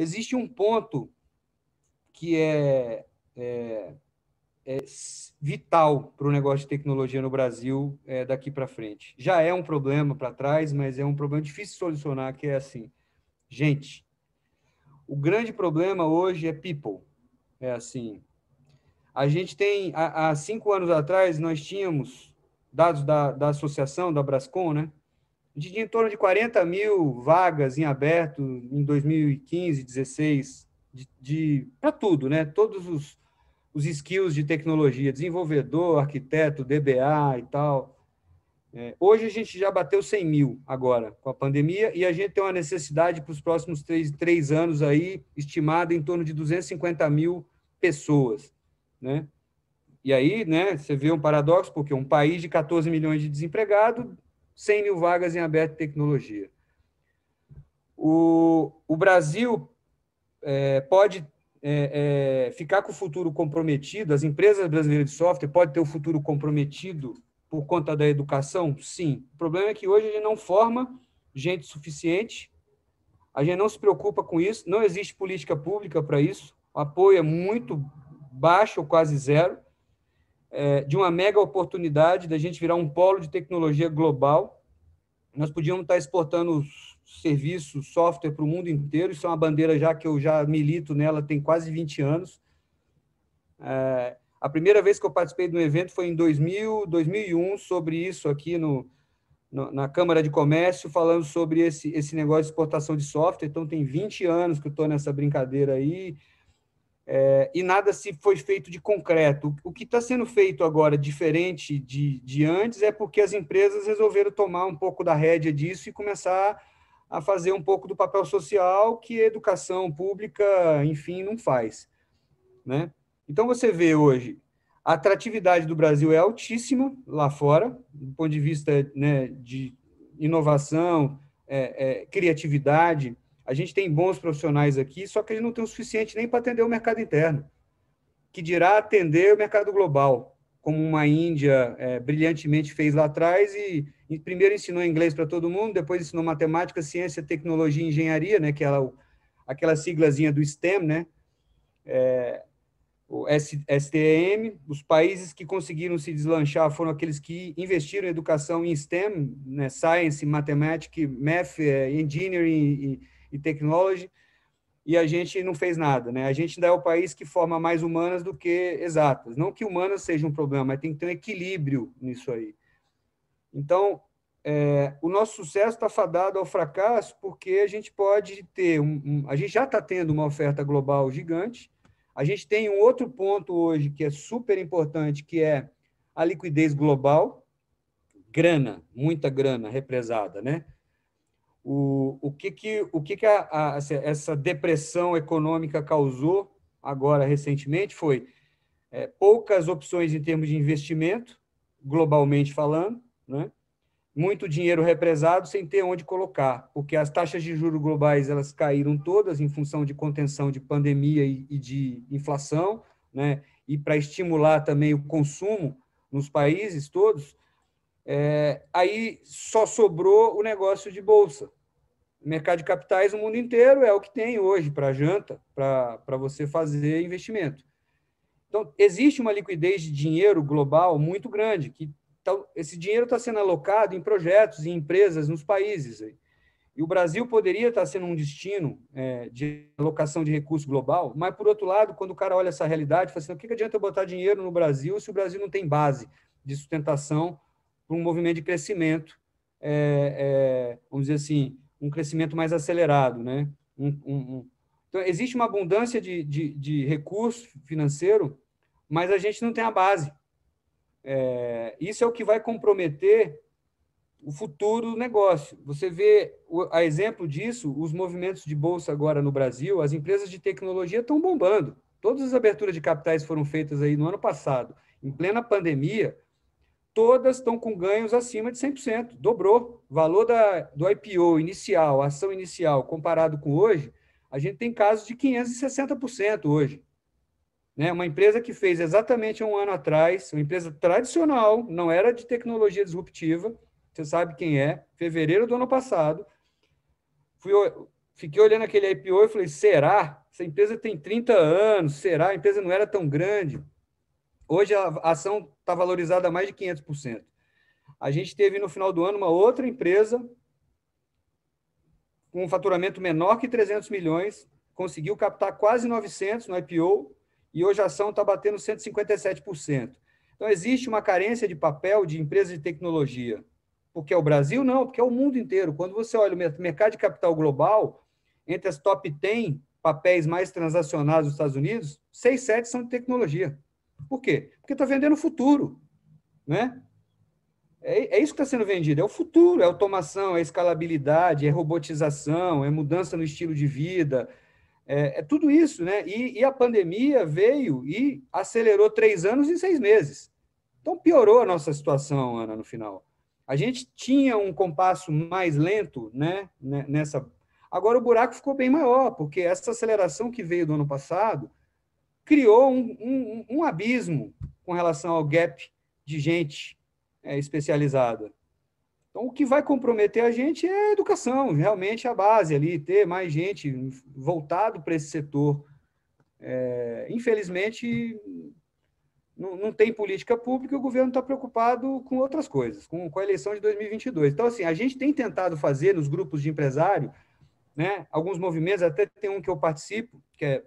Existe um ponto que é, é, é vital para o negócio de tecnologia no Brasil é, daqui para frente. Já é um problema para trás, mas é um problema difícil de solucionar, que é assim, gente, o grande problema hoje é people. É assim, a gente tem, há, cinco anos atrás, nós tínhamos dados da, da associação, da Brascom, né? de em torno de 40 mil vagas em aberto em 2015, 16, de, de para tudo, né? Todos os, os skills de tecnologia, desenvolvedor, arquiteto, DBA e tal. É, hoje a gente já bateu 100 mil agora com a pandemia e a gente tem uma necessidade para os próximos três, três anos aí estimada em torno de 250 mil pessoas, né? E aí, né, você vê um paradoxo, porque um país de 14 milhões de desempregados 100 mil vagas em aberto de tecnologia. O, o Brasil é, pode é, é, ficar com o futuro comprometido, as empresas brasileiras de software podem ter o futuro comprometido por conta da educação? Sim. O problema é que hoje a gente não forma gente suficiente, a gente não se preocupa com isso, não existe política pública para isso, o apoio é muito baixo ou quase zero é, de uma mega oportunidade da gente virar um polo de tecnologia global. Nós podíamos estar exportando serviços, software para o mundo inteiro. Isso é uma bandeira já que eu já milito nela tem quase 20 anos. É, a primeira vez que eu participei de um evento foi em 2000, 2001 sobre isso aqui no, no, na Câmara de Comércio, falando sobre esse, esse negócio de exportação de software. Então, tem 20 anos que eu estou nessa brincadeira aí é, e nada se foi feito de concreto. O que está sendo feito agora, diferente de, de antes, é porque as empresas resolveram tomar um pouco da rédea disso e começar a fazer um pouco do papel social que a educação pública, enfim, não faz. Né? Então, você vê hoje, a atratividade do Brasil é altíssima lá fora, do ponto de vista né, de inovação, é, é, criatividade, a gente tem bons profissionais aqui, só que eles não têm o suficiente nem para atender o mercado interno, que dirá atender o mercado global, como uma Índia é, brilhantemente fez lá atrás e, e primeiro ensinou inglês para todo mundo, depois ensinou matemática, ciência, tecnologia e engenharia, né, que ela, é aquela siglazinha do STEM, né, é, o STEM, os países que conseguiram se deslanchar foram aqueles que investiram em educação em STEM, né, Science, Mathematics, Math, é, Engineering e Technology, e a gente não fez nada, né? A gente ainda é o país que forma mais humanas do que exatas. Não que humanas seja um problema, mas tem que ter um equilíbrio nisso aí. Então, é, o nosso sucesso está fadado ao fracasso porque a gente pode ter, um, um, a gente já está tendo uma oferta global gigante. A gente tem um outro ponto hoje que é super importante, que é a liquidez global, grana, muita grana represada, né? o, o que, que, o que, que a, a, essa depressão econômica causou agora recentemente foi é, poucas opções em termos de investimento, globalmente falando, né? muito dinheiro represado sem ter onde colocar, porque as taxas de juros globais elas caíram todas em função de contenção de pandemia e, e de inflação, né? e para estimular também o consumo nos países todos, é, aí só sobrou o negócio de bolsa, mercado de capitais no mundo inteiro é o que tem hoje para janta, para você fazer investimento. Então, existe uma liquidez de dinheiro global muito grande, que tá, esse dinheiro está sendo alocado em projetos e em empresas nos países. E o Brasil poderia estar tá sendo um destino é, de alocação de recurso global, mas, por outro lado, quando o cara olha essa realidade, fala assim, o que, que adianta eu botar dinheiro no Brasil se o Brasil não tem base de sustentação para um movimento de crescimento, é, é, vamos dizer assim, um crescimento mais acelerado. Né? Um, um, então, existe uma abundância de, de, de recurso financeiro, mas a gente não tem a base. É, isso é o que vai comprometer o futuro do negócio. Você vê, a exemplo disso, os movimentos de bolsa agora no Brasil, as empresas de tecnologia estão bombando. Todas as aberturas de capitais foram feitas aí no ano passado, em plena pandemia, todas estão com ganhos acima de 100%, dobrou. O valor da, do IPO inicial, a ação inicial, comparado com hoje, a gente tem casos de 560% hoje. Né? Uma empresa que fez exatamente um ano atrás, uma empresa tradicional, não era de tecnologia disruptiva, você sabe quem é, fevereiro do ano passado, fui, fiquei olhando aquele IPO e falei, será? Essa empresa tem 30 anos, será? A empresa não era tão grande. Hoje a ação está valorizada a mais de 500%. A gente teve no final do ano uma outra empresa com um faturamento menor que 300 milhões, conseguiu captar quase 900 no IPO e hoje a ação está batendo 157%. Então, existe uma carência de papel de empresa de tecnologia. Porque é o Brasil? Não, porque é o mundo inteiro. Quando você olha o mercado de capital global, entre as top 10 papéis mais transacionados dos Estados Unidos, 6, 7 são de tecnologia. Por quê? Porque está vendendo o futuro. Né? É, é isso que está sendo vendido: é o futuro, é automação, é escalabilidade, é robotização, é mudança no estilo de vida. É, é tudo isso, né? E, e a pandemia veio e acelerou três anos em seis meses. Então piorou a nossa situação, Ana, no final. A gente tinha um compasso mais lento, né? né nessa. Agora o buraco ficou bem maior, porque essa aceleração que veio do ano passado criou um, um, um abismo com relação ao gap de gente é, especializada. Então, o que vai comprometer a gente é a educação, realmente a base ali, ter mais gente voltado para esse setor. É, infelizmente, não, não, tem política pública e o governo está preocupado com outras coisas, com, com a eleição de 2022. Então, assim, a gente tem tentado fazer nos grupos de empresário né, alguns movimentos, até tem um que eu participo, que é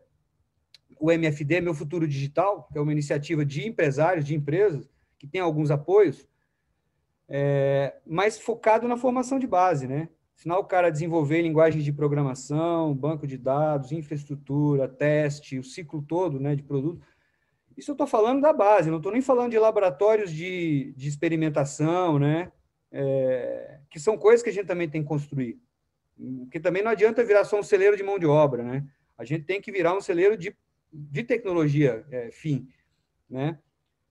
o MFD, Meu Futuro Digital, que é uma iniciativa de empresários, de empresas, que tem alguns apoios, é, mas focado na formação de base, né? Ensinar o cara desenvolver linguagens de programação, banco de dados, infraestrutura, teste, o ciclo todo né, de produto. Isso eu estou falando da base, não estou nem falando de laboratórios de, de experimentação, né? É, que são coisas que a gente também tem que construir. Porque também não adianta virar só um celeiro de mão de obra, né? A gente tem que virar um celeiro de de tecnologia, é, fim, né?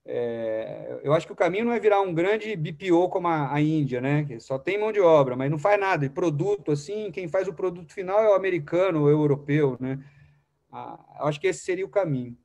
É, eu acho que o caminho não é virar um grande BPO como a, a, Índia, né? Que só tem mão de obra, mas não faz nada. E produto, assim, quem faz o produto final é o americano, o europeu, né? Ah, eu acho que esse seria o caminho.